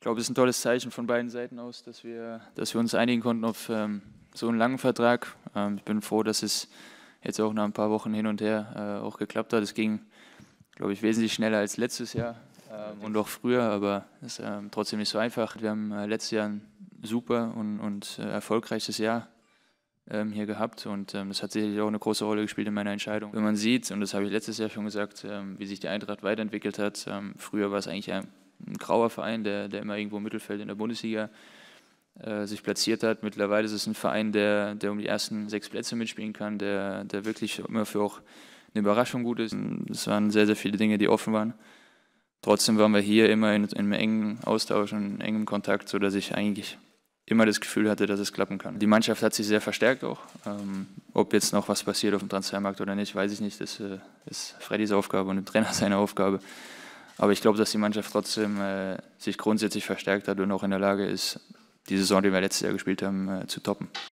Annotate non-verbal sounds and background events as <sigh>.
Ich glaube, es ist ein tolles Zeichen von beiden Seiten aus, dass wir, dass wir uns einigen konnten auf ähm, so einen langen Vertrag. Ähm, ich bin froh, dass es jetzt auch nach ein paar Wochen hin und her äh, auch geklappt hat. Es ging, glaube ich, wesentlich schneller als letztes Jahr ähm, und auch früher, aber es ist ähm, trotzdem nicht so einfach. Wir haben äh, letztes Jahr ein super und, und äh, erfolgreiches Jahr ähm, hier gehabt und ähm, das hat sicherlich auch eine große Rolle gespielt in meiner Entscheidung. Wenn man sieht, und das habe ich letztes Jahr schon gesagt, wie sich die Eintracht weiterentwickelt hat, früher war es eigentlich ein ein grauer Verein, der, der immer irgendwo im Mittelfeld in der Bundesliga äh, sich platziert hat. Mittlerweile ist es ein Verein, der, der um die ersten sechs Plätze mitspielen kann, der, der wirklich immer für auch eine Überraschung gut ist. Es waren sehr, sehr viele Dinge, die offen waren. Trotzdem waren wir hier immer in, in einem engen Austausch und in engem Kontakt, sodass ich eigentlich immer das Gefühl hatte, dass es klappen kann. Die Mannschaft hat sich sehr verstärkt auch. Ähm, ob jetzt noch was passiert auf dem Transfermarkt oder nicht, weiß ich nicht. Das äh, ist Freddys Aufgabe und dem Trainer <laughs> seine Aufgabe. Aber ich glaube, dass die Mannschaft trotzdem äh, sich grundsätzlich verstärkt hat und auch in der Lage ist, die Saison, die wir letztes Jahr gespielt haben, äh, zu toppen.